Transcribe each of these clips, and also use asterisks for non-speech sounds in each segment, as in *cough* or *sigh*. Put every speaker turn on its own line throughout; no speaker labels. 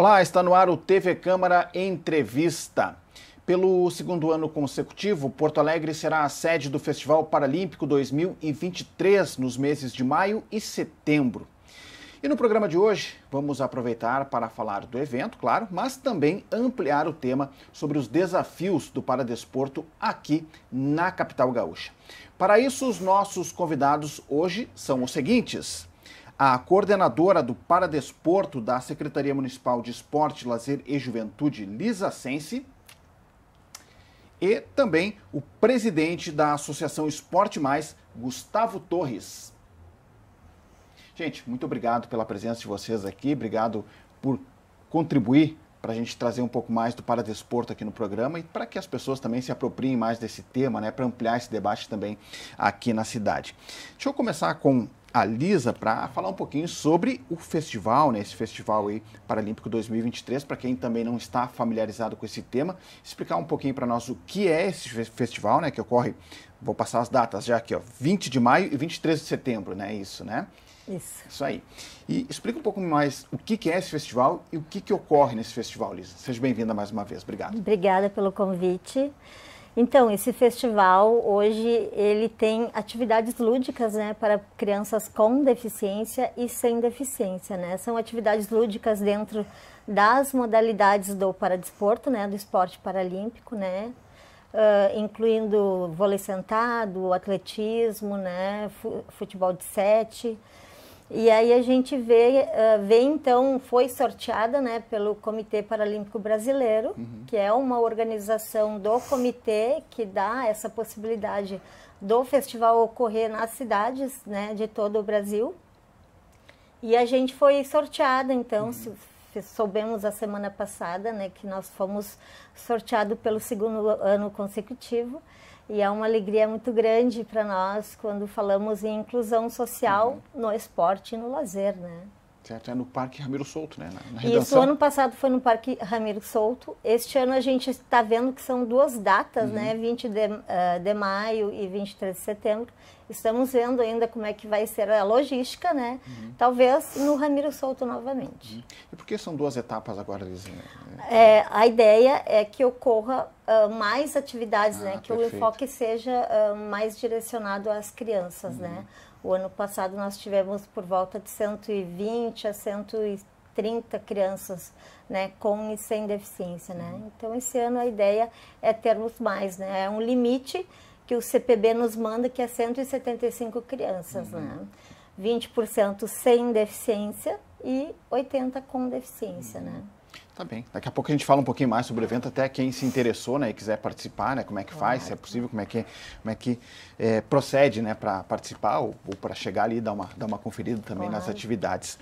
Olá, está no ar o TV Câmara Entrevista. Pelo segundo ano consecutivo, Porto Alegre será a sede do Festival Paralímpico 2023 nos meses de maio e setembro. E no programa de hoje, vamos aproveitar para falar do evento, claro, mas também ampliar o tema sobre os desafios do paradesporto aqui na capital gaúcha. Para isso, os nossos convidados hoje são os seguintes. A coordenadora do Paradesporto da Secretaria Municipal de Esporte, Lazer e Juventude, Lisa Sense, e também o presidente da Associação Esporte Mais, Gustavo Torres. Gente, muito obrigado pela presença de vocês aqui, obrigado por contribuir para a gente trazer um pouco mais do paradesporto aqui no programa e para que as pessoas também se apropriem mais desse tema, né, para ampliar esse debate também aqui na cidade. Deixa eu começar com a Lisa para falar um pouquinho sobre o festival, né, esse festival aí Paralímpico 2023, para quem também não está familiarizado com esse tema, explicar um pouquinho para nós o que é esse festival, né, que ocorre, vou passar as datas já aqui, ó, 20 de maio e 23 de setembro, né, isso, né? Isso. Isso aí. E explica um pouco mais o que, que é esse festival e o que, que ocorre nesse festival, Lisa. Seja bem-vinda mais uma vez. Obrigado.
Obrigada pelo convite. Então, esse festival hoje ele tem atividades lúdicas, né, para crianças com deficiência e sem deficiência, né? São atividades lúdicas dentro das modalidades do paradesporto, né, do esporte paralímpico, né? Uh, incluindo vôlei sentado, atletismo, né, futebol de sete, e aí a gente vê, uh, vê então, foi sorteada né, pelo Comitê Paralímpico Brasileiro, uhum. que é uma organização do comitê que dá essa possibilidade do festival ocorrer nas cidades né, de todo o Brasil. E a gente foi sorteada, então, uhum. soubemos a semana passada, né, que nós fomos sorteados pelo segundo ano consecutivo. E é uma alegria muito grande para nós quando falamos em inclusão social uhum. no esporte e no lazer, né?
É no Parque Ramiro Souto, né? Na, na Isso, ano
passado foi no Parque Ramiro Souto. Este ano a gente está vendo que são duas datas, né? uhum. né? 20 de, uh, de maio e 23 de setembro. Estamos vendo ainda como é que vai ser a logística, né? Uhum. Talvez no Ramiro Souto novamente. Uhum.
E por que são duas etapas agora, Lizinha?
É, a ideia é que ocorra uh, mais atividades, ah, né? Que perfeito. o enfoque seja uh, mais direcionado às crianças, né? Uhum. O ano passado nós tivemos por volta de 120 a 130 crianças, né, com e sem deficiência, né? Uhum. Então esse ano a ideia é termos mais, né? É um limite que o CPB nos manda que é 175 crianças, uhum. né? 20% sem deficiência e 80 com deficiência, uhum. né?
Tá bem. Daqui a pouco a gente fala um pouquinho mais sobre o evento, até quem se interessou né, e quiser participar, né, como é que claro. faz, se é possível, como é que, como é que é, procede né, para participar ou, ou para chegar ali e dar uma, dar uma conferida também claro. nas atividades.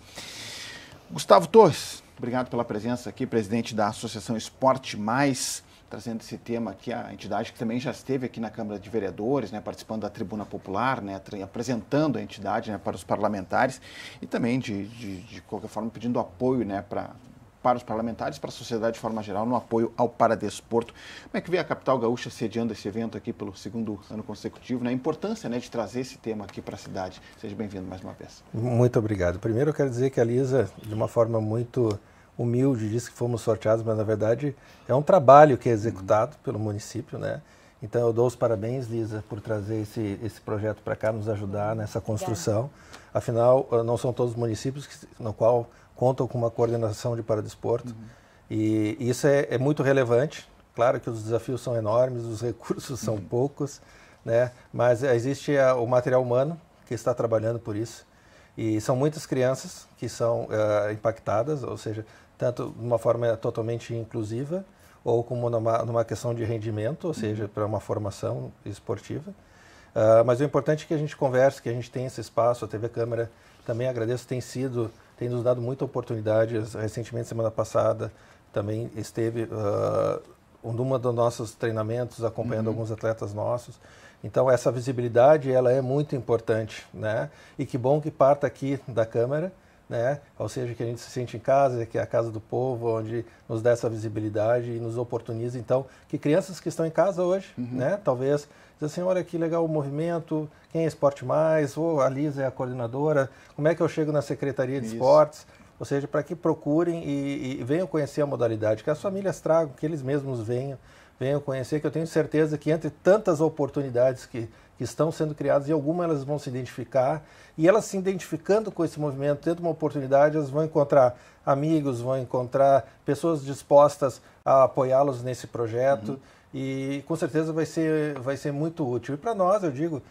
Gustavo Torres, obrigado pela presença aqui, presidente da Associação Esporte Mais trazendo esse tema aqui, a entidade que também já esteve aqui na Câmara de Vereadores, né, participando da Tribuna Popular, né, apresentando a entidade né, para os parlamentares e também, de, de, de qualquer forma, pedindo apoio né, para para os parlamentares, para a sociedade de forma geral, no apoio ao Paradesporto. Como é que vê a capital gaúcha sediando esse evento aqui pelo segundo ano consecutivo? Né? A importância né, de trazer esse tema aqui para a cidade. Seja bem-vindo mais uma vez.
Muito obrigado. Primeiro eu quero dizer que a Lisa, de uma forma muito humilde, disse que fomos sorteados, mas na verdade é um trabalho que é executado uhum. pelo município, né? Então eu dou os parabéns, Lisa, por trazer esse, esse projeto para cá, nos ajudar nessa construção. Obrigada. Afinal, ah, não são todos os municípios que, no qual contam com uma coordenação de paradesporto. Uhum. E isso é, é, muito relevante. Claro que os desafios são enormes, os *laughs* recursos são uhum. poucos, né? mas existe a, o material humano que está trabalhando por isso. E são muitas crianças que são uh, impactadas, ou seja, tanto de uma forma totalmente inclusiva ou como numa, numa questão de rendimento, ou seja, uhum. para uma formação esportiva. Uh, mas o importante é que a gente converse, que a gente tenha esse espaço. A TV Câmara também agradeço, tem sido tem nos dado muita oportunidade. Recentemente, semana passada, também esteve uh, ah, numa dos nossos treinamentos acompanhando uhum. alguns atletas nossos. Então essa visibilidade ela é muito importante, né? E que bom que parta aqui da câmera, né? Ou seja, que a gente se sente em casa, que é a casa do povo, onde nos dá essa visibilidade e nos oportuniza. Então que crianças que estão em casa hoje, uhum. né? Talvez diz assim, olha que legal o movimento, quem é esporte mais, ou a Lisa é a coordenadora, como é que eu chego na Secretaria de Isso. Esportes? Ou seja, para que procurem e, e, venham conhecer a modalidade, que as famílias tragam, que eles mesmos venham, venham conhecer, que eu tenho certeza que entre tantas oportunidades que, que estão sendo criadas, e algumas elas vão se identificar, e elas se identificando com esse movimento, tendo uma oportunidade, elas vão encontrar amigos, vão encontrar pessoas dispostas a apoiá-los nesse projeto. Uhum e com certeza vai ser, vai ser muito útil. E para nós, eu digo,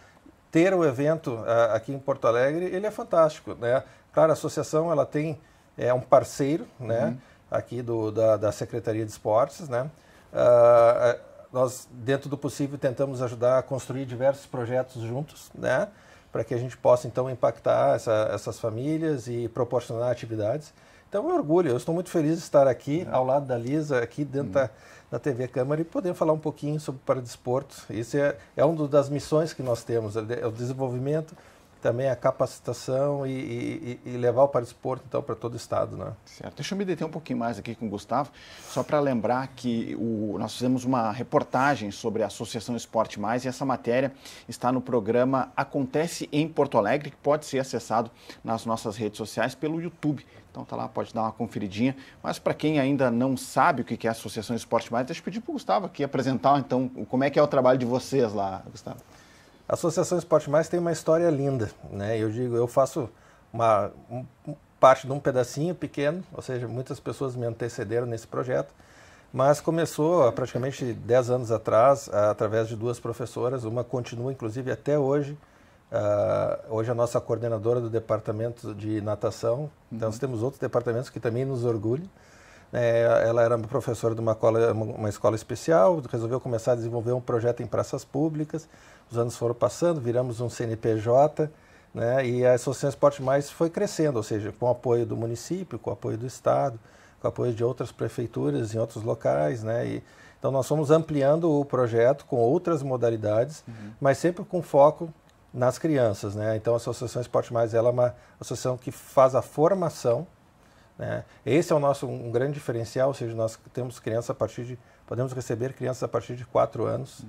ter o evento ah, aqui em Porto Alegre, ele é fantástico, né? Claro, a associação, ela tem é um parceiro, né? Uhum. Aqui do, da, da, Secretaria de Esportes, né? Uh, nós, dentro do possível, tentamos ajudar a construir diversos projetos juntos, né? Para que a gente possa, então, impactar essa, essas famílias e proporcionar atividades. Então, é um orgulho. Eu estou muito feliz de estar aqui, é. ao lado da Lisa, aqui dentro uhum. da na TV Câmara e poder falar um pouquinho sobre para desportos. Isso é, é uma das missões que nós temos, é o desenvolvimento também a capacitação e, e, e levar o esporte então para todo o estado, né?
Certo. Deixa eu me deter um pouquinho mais aqui com o Gustavo, só para lembrar que o, nós fizemos uma reportagem sobre a Associação Esporte Mais e essa matéria está no programa Acontece em Porto Alegre, que pode ser acessado nas nossas redes sociais pelo YouTube. Então tá lá, pode dar uma conferidinha. Mas para quem ainda não sabe o que é a Associação Esporte Mais, deixa eu pedir para o Gustavo aqui apresentar então como é que é o trabalho de vocês lá, Gustavo. A Associação Esporte Mais tem uma história linda, né? Eu digo, eu faço
uma um, parte de um pedacinho pequeno, ou seja, muitas pessoas me antecederam nesse projeto, mas começou há praticamente 10 anos atrás, através de duas professoras, uma continua inclusive até hoje, Uh, hoje a nossa coordenadora do departamento de natação. Então, uhum. nós temos outros departamentos que também nos orgulham. É, ela era professora de uma escola, uma escola especial, resolveu começar a desenvolver um projeto em praças públicas. Os anos foram passando, viramos um CNPJ, né? e a Associação Esporte Mais foi crescendo, ou seja, com o apoio do município, com o apoio do Estado, com o apoio de outras prefeituras em outros locais. Né? E, então, nós fomos ampliando o projeto com outras modalidades, uhum. mas sempre com foco nas crianças. Né? Então, a Associação Esporte Mais ela é uma associação que faz a formação né? Esse é o nosso um grande diferencial, ou seja, nós temos crianças a partir de podemos receber crianças a partir de 4 anos, hum.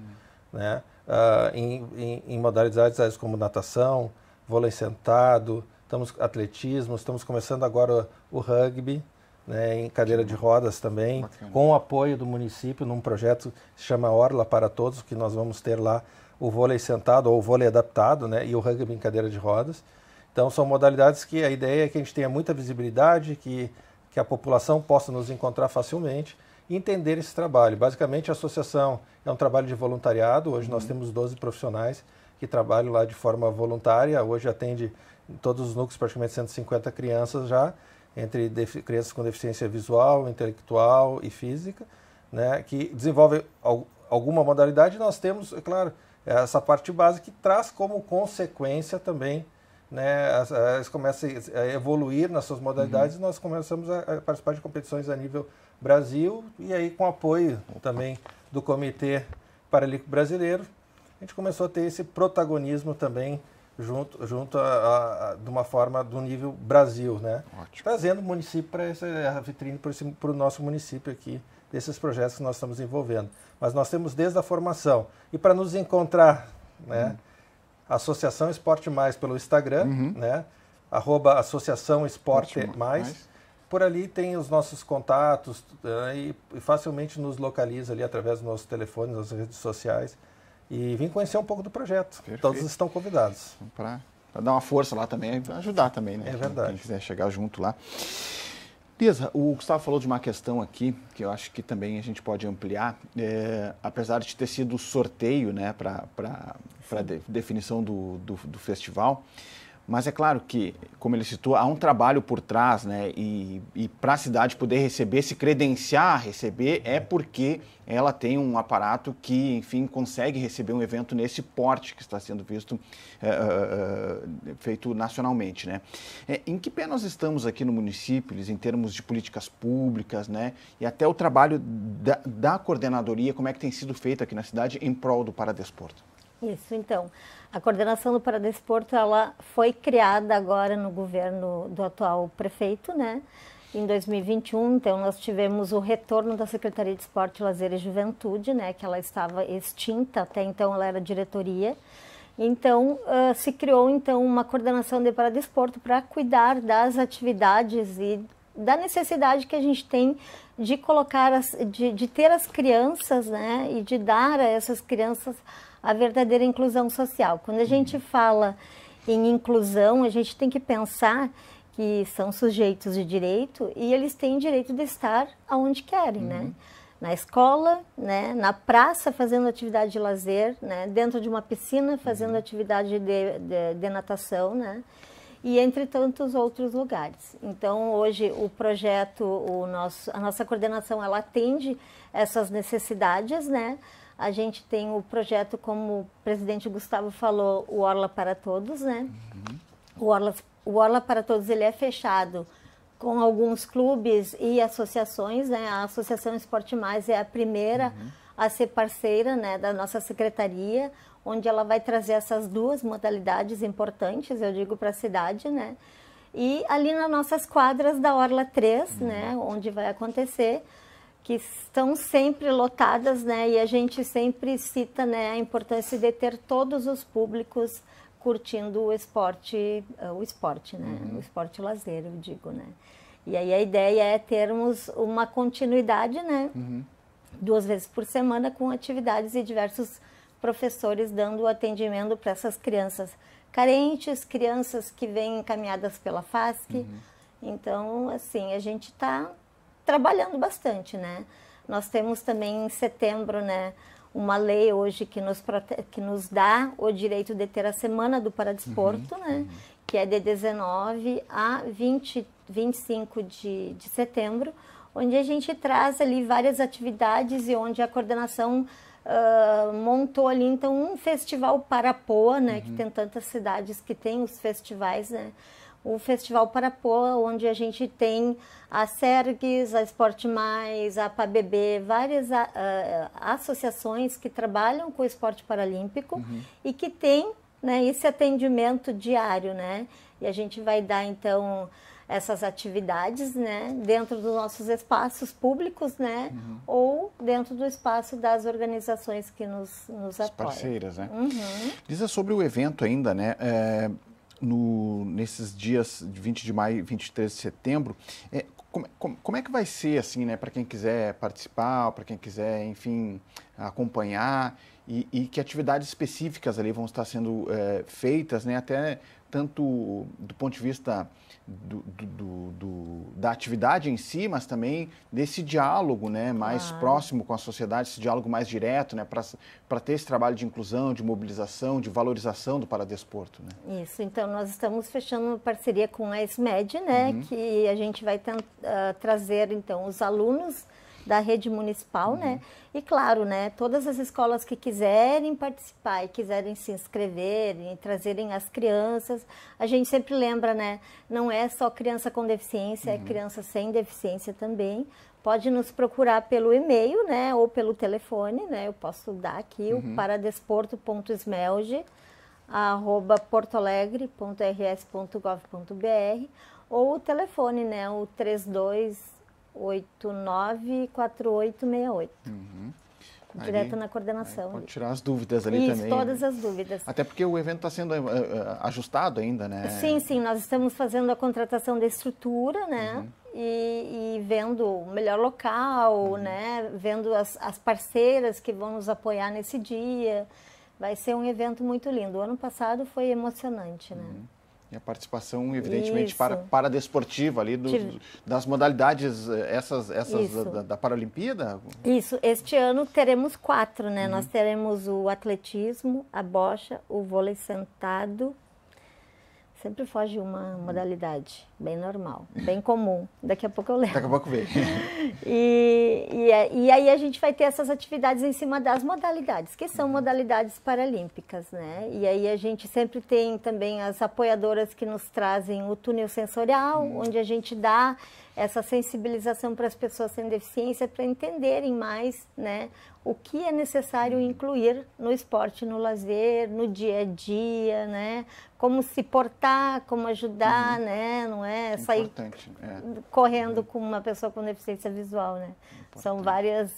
né? Uh, em, em, em, modalidades como natação, vôlei sentado, estamos atletismo, estamos começando agora o, rugby, né? Em cadeira de rodas também, com o apoio do município num projeto que se chama Orla para Todos, que nós vamos ter lá o vôlei sentado ou o vôlei adaptado, né? E o rugby em cadeira de rodas. Então, são modalidades que a ideia é que a gente tenha muita visibilidade, que, que a população possa nos encontrar facilmente e entender esse trabalho. Basicamente, a associação é um trabalho de voluntariado. Hoje uhum. nós temos 12 profissionais que trabalham lá de forma voluntária. Hoje atende em todos os núcleos praticamente 150 crianças já, entre crianças com deficiência visual, intelectual e física, né, que desenvolvem al alguma modalidade. Nós temos, é claro, essa parte básica que traz como consequência também né, elas começam a evoluir nas suas modalidades uhum. e nós começamos a participar de competições a nível Brasil e aí com apoio também do Comitê Paralímpico Brasileiro, a gente começou a ter esse protagonismo também junto, junto a, a, de uma forma do nível Brasil, né? Ótimo. Trazendo o município para essa vitrine para o nosso município aqui, desses projetos que nós estamos envolvendo. Mas nós temos desde a formação. E para nos encontrar, né? Hum. Associação Esporte Mais pelo Instagram, uhum. né? Arroba Associação Esporte Mais. Mais. Por ali tem os nossos contatos uh, e, e facilmente nos localiza ali através dos nossos telefones, das redes sociais. E vim conhecer
um pouco do projeto. Perfeito. Todos estão convidados. Para dar uma força lá também, ajudar também, né? É verdade. Quem quiser chegar junto lá. Lisa, o Gustavo falou de uma questão aqui que eu acho que também a gente pode ampliar. É, apesar de ter sido sorteio né, para de, definição do, do, do festival, mas é claro que, como ele citou, há um trabalho por trás, né? E, e para a cidade poder receber, se credenciar a receber, é porque ela tem um aparato que, enfim, consegue receber um evento nesse porte que está sendo visto, é, é, feito nacionalmente, né? É, em que pé nós estamos aqui no município, em termos de políticas públicas, né? E até o trabalho da, da coordenadoria, como é que tem sido feito aqui na cidade em prol do Paradesporto?
Isso, então. A coordenação do Paradesporto, ela foi criada agora no governo do atual prefeito, né? Em 2021, então, nós tivemos o retorno da Secretaria de Esporte, Lazer e Juventude, né? Que ela estava extinta, até então ela era diretoria. Então, uh, se criou, então, uma coordenação de Paradesporto para cuidar das atividades e da necessidade que a gente tem de colocar, as, de, de ter as crianças, né? E de dar a essas crianças a verdadeira inclusão social. Quando a gente uhum. fala em inclusão, a gente tem que pensar que são sujeitos de direito e eles têm direito de estar aonde querem, né? uhum. né? Na escola, né? na praça fazendo atividade de lazer, né? dentro de uma piscina fazendo uhum. atividade de, de, de natação, né? e entre tantos outros lugares. Então, hoje o projeto, o nosso, a nossa coordenação, ela atende essas necessidades, né? A gente tem o projeto, como o presidente Gustavo falou, o Orla para Todos, né? Uhum. O, Orla, o Orla para Todos ele é fechado com alguns clubes e associações, né? A Associação Esporte Mais é a primeira uhum. a ser parceira, né, da nossa secretaria, onde ela vai trazer essas duas modalidades importantes, eu digo, para a cidade, né? E ali nas nossas quadras da Orla 3, uhum. né, onde vai acontecer, que estão sempre lotadas, né? E a gente sempre cita né, a importância de ter todos os públicos curtindo o esporte, eh, o esporte, né? Uhum. O esporte lazer, eu digo, né? E aí a ideia é termos uma continuidade, né? Uhum. Duas vezes por semana com atividades e diversos professores dando atendimento para essas crianças carentes, crianças que vêm encaminhadas pela FASC. Uhum. Então, assim, a gente está trabalhando bastante, né? Nós temos também em setembro, né, uma lei hoje que nos, prote... que nos dá o direito de ter a semana do paradesporto, uhum, né? Uhum. Que é de 19 a 20, 25 de, de setembro, onde a gente traz ali várias atividades e onde a coordenação uh, montou ali, então, um festival para a Poa, né? Uhum. Que tem tantas cidades que tem os festivais, né? o Festival Parapó onde a gente tem a Sergues, a Esporte Mais, a PABB, várias a, ah, a, ah, associações que trabalham com o esporte paralímpico uhum. e que tem né, esse atendimento diário, né? E a gente vai dar, então, essas atividades, né, dentro dos nossos espaços públicos, né, uhum. ou dentro do espaço das organizações que nos, nos As apoiam. parceiras, né? Uhum.
Diz sobre o evento ainda, né, é no, nesses dias de 20 de maio e 23 de setembro. É, como, como, como, é que vai ser, assim, né, para quem quiser participar, para quem quiser, enfim, acompanhar e, e, que atividades específicas ali vão estar sendo é, feitas, né? até tanto do ponto de vista do, do, do, da atividade em si, mas também desse diálogo né, mais ah. próximo com a sociedade, esse diálogo mais direto, né, para ter esse trabalho de inclusão, de mobilização, de valorização do paradesporto.
Né? Isso, então nós estamos fechando uma parceria com a SMED, né, uhum. que a gente vai uh, trazer então os alunos da rede municipal, né? uhum. né? E claro, né, todas as escolas que quiserem participar e quiserem se inscrever e trazerem as crianças, a gente sempre lembra, né, não é só criança com deficiência, é uhum. é criança sem deficiência também. Pode nos procurar pelo e-mail, né, ou pelo telefone, né? Eu posso dar aqui uhum. o paradesporto.esmelge arroba portoalegre.rs.gov.br ou o telefone, né, o 32 894868.
Uhum. Direto na
coordenação. Pode
tirar as dúvidas ali Isso, também. todas
né? as dúvidas. Até
porque o evento está sendo eh, eh, ajustado ainda, né? Sim,
sim. Nós estamos fazendo a contratação da estrutura, né? Uhum. E, e, vendo o melhor local, uhum. né? Vendo as, as parceiras que vão nos apoiar nesse dia. Vai ser um evento muito lindo. O ano passado foi emocionante, né? Uhum.
E a participação, evidentemente, Isso. para, para desportiva ali, do, das modalidades, eh, essas, essas da, da, da, Paralimpíada?
Isso, este ano teremos quatro, né? Uhum. Nós teremos o atletismo, a bocha, o vôlei sentado, sempre foge uma modalidade bem normal, bem comum. Daqui a pouco eu
levo. Daqui a pouco vejo.
*laughs* e, e, é, e, aí a gente vai ter essas atividades em cima das modalidades, que são modalidades paralímpicas, né? E aí a gente sempre tem também as apoiadoras que nos trazem o túnel sensorial, hum. onde a gente dá essa sensibilização para as pessoas sem deficiência para entenderem mais, né? O que é necessário uhum. incluir no esporte, no lazer, no dia a dia, né? Como se portar, como ajudar, uhum. né? Não é é? é sair Importante, é. correndo uhum. com uma pessoa com deficiência visual, né? Importante. São várias,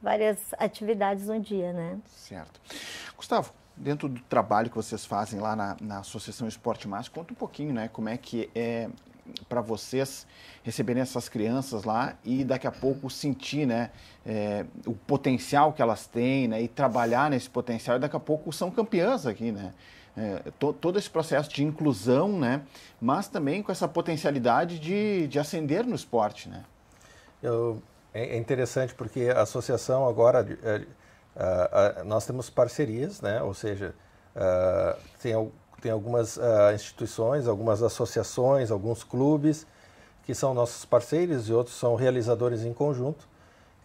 várias atividades no dia, né?
Certo. Gustavo, dentro do trabalho que vocês fazem lá na, na Associação Esporte Mais, conta um pouquinho, né? Como é que é para vocês receberem essas crianças lá e daqui a pouco sentir né, é, o potencial que elas têm né, e trabalhar nesse potencial e daqui a pouco são campeãs aqui, né? é, to, todo esse processo de inclusão, né? Mas também com essa potencialidade de, de ascender no esporte, né? Eu, é, é interessante
porque a associação agora é, é, nós temos parcerias, né? Ou seja, é, tem, tem algumas é, instituições, algumas associações, alguns clubes que são nossos parceiros e outros são realizadores em conjunto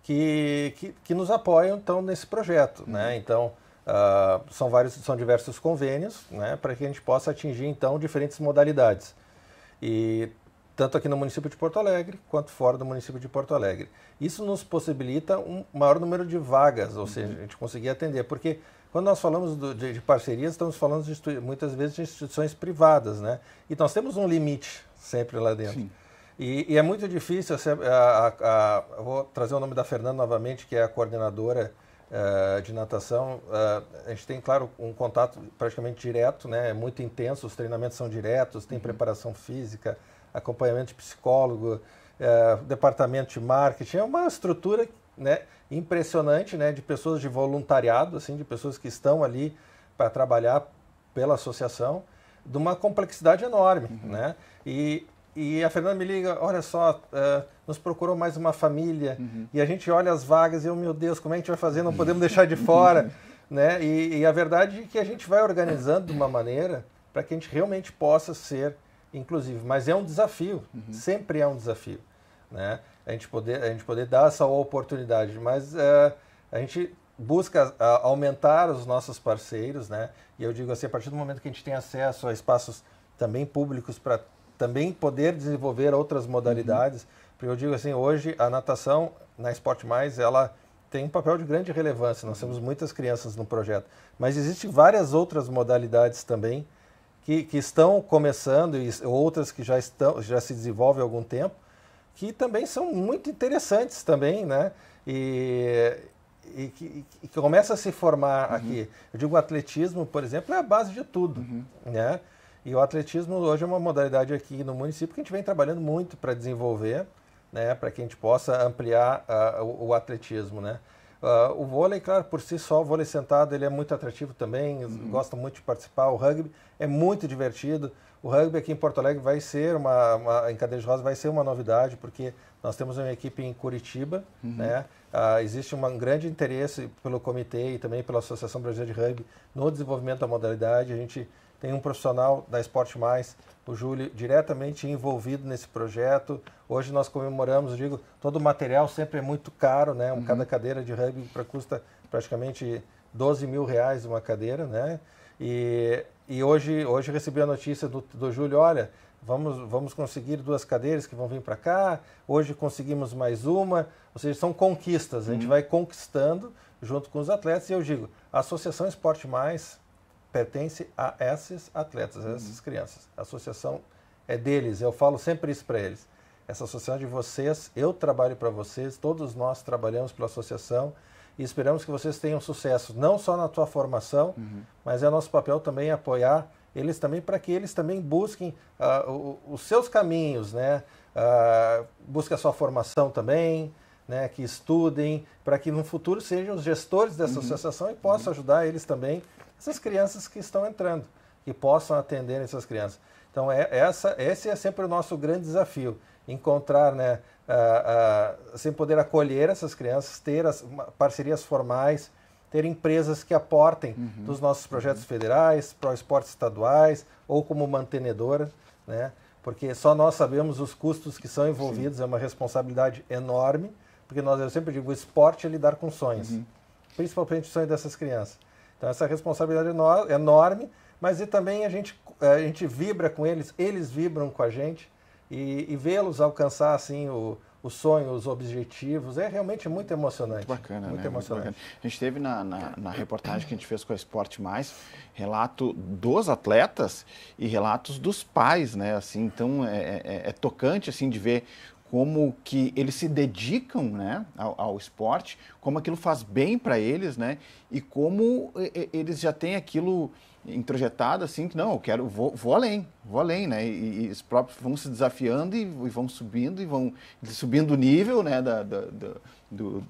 que, que, que nos apoiam então nesse projeto, né? uhum. né? Então ah, são, vários, são diversos convênios né, para que a gente possa atingir, então, diferentes modalidades. E tanto aqui no município de Porto Alegre, quanto fora do município de Porto Alegre. Isso nos possibilita um maior número de vagas, ou uhum. seja, a gente conseguir atender, porque quando nós falamos do, de, de, parcerias, estamos falando de, muitas vezes de instituições privadas, né? E nós temos um limite sempre lá dentro. Sim. E, e, é muito difícil. A, a, a, vou trazer o nome da Fernanda novamente, que é a coordenadora uh, de natação, uh, a gente tem, claro, um contato praticamente direto, né? É muito intenso, os treinamentos são diretos, tem uhum. preparação física, acompanhamento de psicólogo, uh, departamento de marketing, é uma estrutura né, impressionante, né? De pessoas de voluntariado, assim, de pessoas que estão ali para trabalhar pela associação, de uma complexidade enorme, uhum. né? E e a Fernanda me liga, olha só, uh, nos procurou mais uma família. Uhum. E a gente olha as vagas e eu, meu Deus, como é que a gente vai fazer? Não podemos deixar de *laughs* fora. né? E, e, a verdade é que a gente vai organizando de uma maneira para que a gente realmente possa ser inclusivo. Mas é um desafio, uhum. sempre é um desafio. Né? A, gente poder, a gente poder dar essa oportunidade. Mas uh, a gente busca uh, aumentar os nossos parceiros. Né? E eu digo assim, a partir do momento que a gente tem acesso a espaços também públicos para também poder desenvolver outras uhum. modalidades. Uhum. Porque eu digo assim, hoje a natação na Esporte Mais, ela tem um papel de grande relevância. Nós temos uhum. muitas crianças no projeto, mas existem várias outras modalidades também que, que estão começando e outras que já estão já se desenvolvem há algum tempo, que também são muito interessantes também, né? E, e que, que começa a se formar uhum. aqui. Eu digo, o atletismo, por exemplo, é a base de tudo, uhum. né? E o atletismo hoje é uma modalidade aqui no município que a gente vem trabalhando muito para desenvolver, né, para que a gente possa ampliar uh, o, o, atletismo, né. Uh, o vôlei, claro, por si só, o vôlei sentado, ele é muito atrativo também, uhum. gosta muito de participar. O rugby é muito divertido. O rugby aqui em Porto Alegre vai ser uma, uma em Cadeia de Rosa vai ser uma novidade, porque nós temos uma equipe em Curitiba, uhum. né? Uh, existe um grande interesse pelo comitê e também pela Associação Brasileira de Rugby no desenvolvimento da modalidade. A gente tem um profissional da Esporte Mais, o Júlio, diretamente envolvido nesse projeto. Hoje nós comemoramos, digo, todo o material sempre é muito caro, né? Uhum. Cada cadeira de rugby pra, custa praticamente 12 mil reais uma cadeira, né? E, e hoje, hoje recebi a notícia do, do Júlio, olha, vamos, vamos conseguir duas cadeiras que vão vir para cá, hoje conseguimos mais uma, ou seja, são conquistas, a gente uhum. vai conquistando junto com os atletas, e eu digo, a Associação Esporte Mais, pertence a esses atletas, a uhum. essas uhum. crianças. A associação é deles, eu falo sempre isso para eles. Essa associação é de vocês, eu trabalho para vocês, todos nós trabalhamos pela associação e esperamos que vocês tenham sucesso, não só na sua formação, uhum. mas é nosso papel também apoiar eles também para que eles também busquem uh, o, os seus caminhos, né? Uh, busque a sua formação também, né? Que estudem para que no futuro sejam os gestores dessa uhum. associação e possam uhum. ajudar eles também essas crianças que estão entrando e possam atender essas crianças. Então, é, essa, esse é sempre o nosso grande desafio, encontrar, né, sem assim, poder acolher essas crianças, ter as, uma, parcerias formais, ter empresas que aportem uhum. dos nossos projetos uhum. federais, pro esportes estaduais ou como mantenedora né? Porque só nós sabemos os custos que são envolvidos, Sim. é uma responsabilidade enorme, porque nós eu sempre digo, o esporte é lidar com sonhos, uhum. principalmente o sonho dessas crianças. Então essa responsabilidade é enorme, mas e também a gente, eh, a gente vibra com eles, eles vibram com a gente e, e vê-los alcançar assim o, os sonhos, os objetivos. É realmente muito
emocionante. Muito bacana, muito né? Emocionante. Muito bacana. A gente teve na, na, na, reportagem que a gente fez com a Esporte Mais relato dos atletas e relatos dos pais, né? Assim, então é, é, é tocante assim de ver como que eles se dedicam né, ao, ao esporte, como aquilo faz bem para eles, né? E como eles já têm aquilo introjetado assim que não, eu quero, vou, vou além, vou além, né? E, e os próprios vão se desafiando e, e, vão subindo e vão subindo o nível, né? Da, da, da do,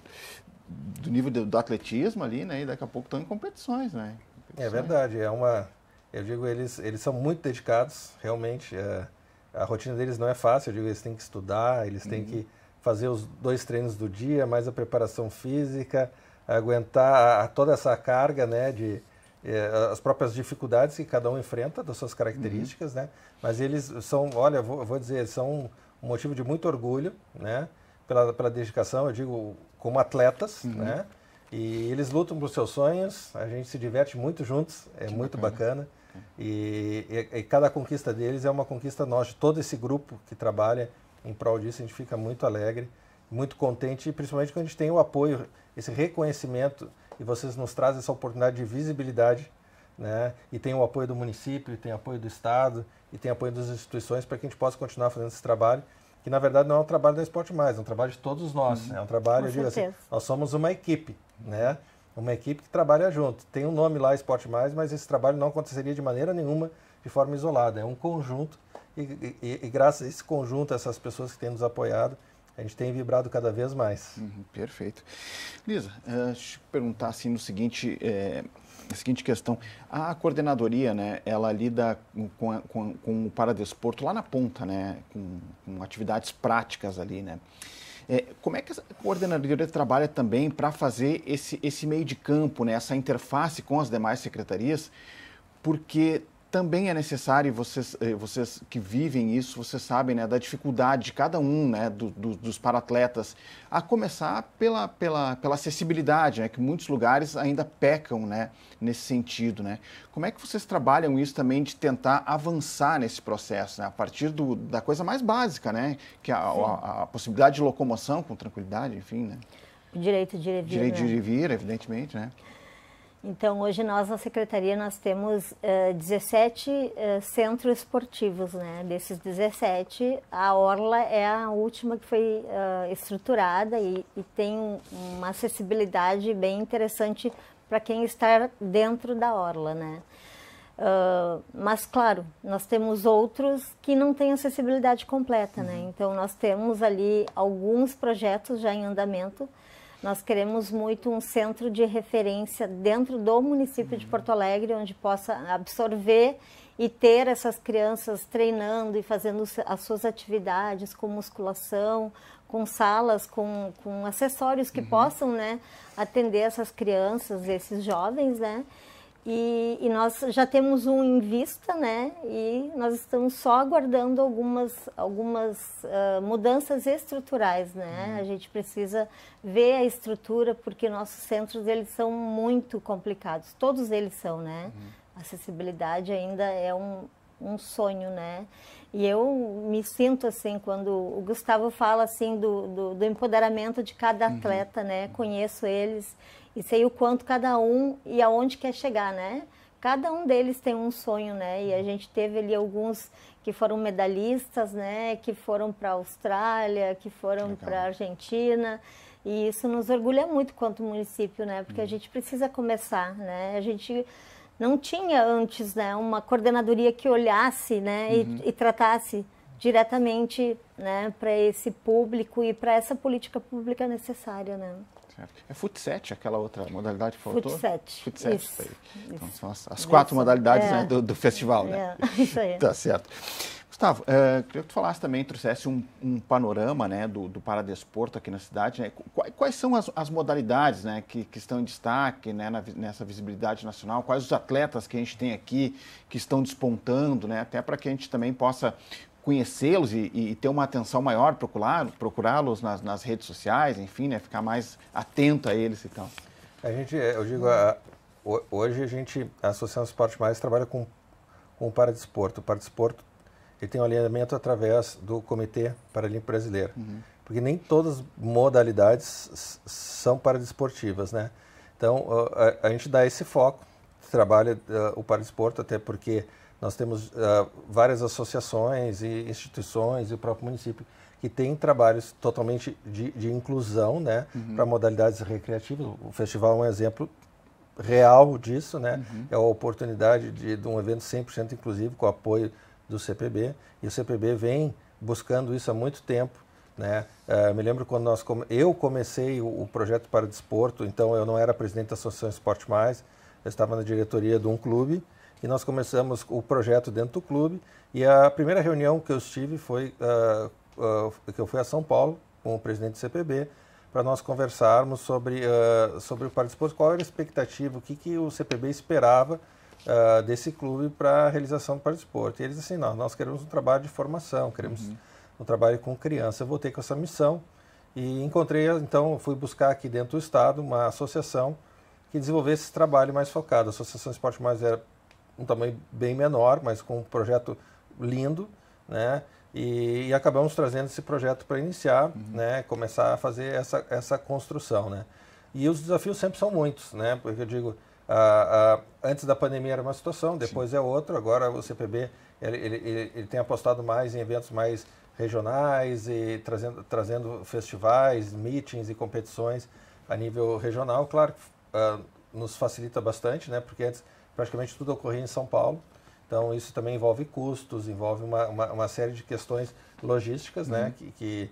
do nível do, do, atletismo ali, né? E daqui a pouco estão em competições, né?
Competições. É verdade, é uma, eu digo eles, eles são muito dedicados, realmente. É a rotina deles não é fácil, eu digo, eles têm que estudar, eles têm uhum. que fazer os dois treinos do dia, mais a preparação física, aguentar a, toda essa carga, né, de eh, as próprias dificuldades que cada um enfrenta, das suas características, uhum. né? Mas eles são, olha, vou, vou dizer, são um motivo de muito orgulho, né? Pela, pela dedicação, eu digo, como atletas, uhum. né? E eles lutam pelos seus sonhos, a gente se diverte muito juntos, é que muito bacana. bacana e, e, e, cada conquista deles é uma conquista nossa. Todo esse grupo que trabalha em prol disso, a gente fica muito alegre, muito contente, principalmente quando a gente tem o apoio, esse reconhecimento, e vocês nos trazem essa oportunidade de visibilidade, né? e tem o apoio do município, tem apoio do Estado, e tem apoio das instituições para que a gente possa continuar fazendo esse trabalho, que na verdade não é um trabalho da Esporte Mais, é um trabalho de todos nós, uhum. Né? é um trabalho, eu digo assim, nós somos uma equipe, né? uma equipe que trabalha junto. Tem um nome lá, Esporte Mais, mas esse trabalho não aconteceria de maneira nenhuma de forma isolada. É um conjunto e, e, e graças a esse conjunto, essas pessoas que têm nos apoiado, a gente tem vibrado cada vez mais.
Uhum, perfeito. Lisa, uh, te perguntar assim no seguinte, é, eh, a seguinte questão. A coordenadoria, né, ela lida com, com, com o paradesporto lá na ponta, né, com, com atividades práticas ali, né. É, como é que a coordenadoria trabalha é também para fazer esse, esse meio de campo, né, essa interface com as demais secretarias? Porque também é necessário, vocês, eh, vocês que vivem isso, vocês sabem né, da dificuldade de cada um né, do, do, dos paratletas, a começar pela, pela, pela acessibilidade, né, que muitos lugares ainda pecam né, nesse sentido. Né? Como é que vocês trabalham isso também de tentar avançar nesse processo, né, a partir do, da coisa mais básica, né, que é a, a, a possibilidade de locomoção com tranquilidade, enfim? Né?
Direito de ir e vir. Direito né? de ir né.
e vir, evidentemente. Né?
Então, hoje nós na secretaria nós temos uh, 17 uh, centros esportivos, né? Desses 17, a orla é a última que foi uh, estruturada e, e, tem uma acessibilidade bem interessante para quem está dentro da orla, né? Ah, mas claro, nós temos outros que não têm acessibilidade completa, né? uhum. né? Então nós temos ali alguns projetos já em andamento nós queremos muito um centro de referência dentro do município de Porto Alegre, onde possa absorver e ter essas crianças treinando e fazendo as suas atividades com musculação, com salas, com, com acessórios que uhum. possam né, atender essas crianças, esses jovens, né? E, e, nós já temos um em vista, né? E nós estamos só aguardando algumas, algumas uh, mudanças estruturais, né? Uhum. A gente precisa ver a estrutura porque nossos centros eles são muito complicados, todos eles são, né? Uhum. Acessibilidade ainda é um, um sonho, né? E eu me sinto assim quando o Gustavo fala assim do, do, do empoderamento de cada uhum. atleta, né? uhum. né? Conheço eles e sei o quanto cada um e aonde quer chegar, né? Cada um deles tem um sonho, né? E a gente teve ali alguns que foram medalhistas, né? Que foram para a Austrália, que foram para a Argentina. E isso nos orgulha muito quanto município, né? Porque hum. a uhum. gente precisa começar, né? A gente não tinha antes, né? Uma coordenadoria que olhasse, né? Uhum. E, e tratasse diretamente, né? Para esse público e para essa política pública necessária, né?
É fut aquela outra modalidade que faltou? FUT7. isso, isso Então isso. são as, as quatro isso. modalidades é. né, do, do, festival, né? É. Isso aí. *laughs* tá certo. Gustavo, uh, queria que tu falasse também, trouxesse um, um panorama né, do, do paradesporto aqui na cidade. Né? Quais, quais, são as, as modalidades né, que, que, estão em destaque né, na, nessa visibilidade nacional? Quais os atletas que a gente tem aqui que estão despontando, né, até para que a gente também possa conhecê-los e, e, ter uma atenção maior, procurá-los nas, nas redes sociais, enfim, né? Ficar mais atento a eles e tal.
A gente, é, eu digo, a, hoje a gente, a Associação Esporte Mais trabalha com, com o paradesporto. O paradesporto tem um alinhamento através do Comitê Paralímpico Brasileiro. Uhum. Porque nem todas as modalidades são paradesportivas, né? Então, a, a gente dá esse foco, trabalha uh, o paradesporto, até porque nós temos uh, várias associações e instituições e o próprio município que tem trabalhos totalmente de, de inclusão né, uhum. para modalidades recreativas. O festival é um exemplo real disso, né? Uhum. É a oportunidade de, de um evento 100% inclusivo com o apoio do CPB. E o CPB vem buscando isso há muito tempo. Né? Uh, me lembro quando nós come... eu comecei o, o, projeto para desporto, então eu não era presidente da Associação Esporte Mais, eu estava na diretoria de um clube e nós começamos o projeto dentro do clube. E a primeira reunião que eu estive foi uh, uh, que eu fui a São Paulo com o presidente do CPB para nós conversarmos sobre uh, sobre o Parque qual era a expectativa, o que, que o CPB esperava desse clube para a realização do Parque Esporte E eles assim, nós, nós queremos um trabalho de formação, queremos uhum. um trabalho com criança. Eu voltei com essa missão e encontrei, então, fui buscar aqui dentro do estado uma associação que desenvolvesse esse trabalho mais focado. A Associação Esporte Mais era um tamanho bem menor, mas com um projeto lindo, né? E, e acabamos trazendo esse projeto para iniciar, uhum. né? Começar a fazer essa, essa construção, né? E os desafios sempre são muitos, né? Porque eu digo, a, a, antes da pandemia era uma situação, depois Sim. é outra. Agora o CPB ele, ele, ele, ele tem apostado mais em eventos mais regionais e trazendo, trazendo festivais, meetings e competições a nível regional. Claro que uh, nos facilita bastante, né? Porque antes praticamente tudo ocorria em São Paulo. Então, isso também envolve custos, envolve uma, uma, uma série de questões logísticas, né, uhum. né? Que, que,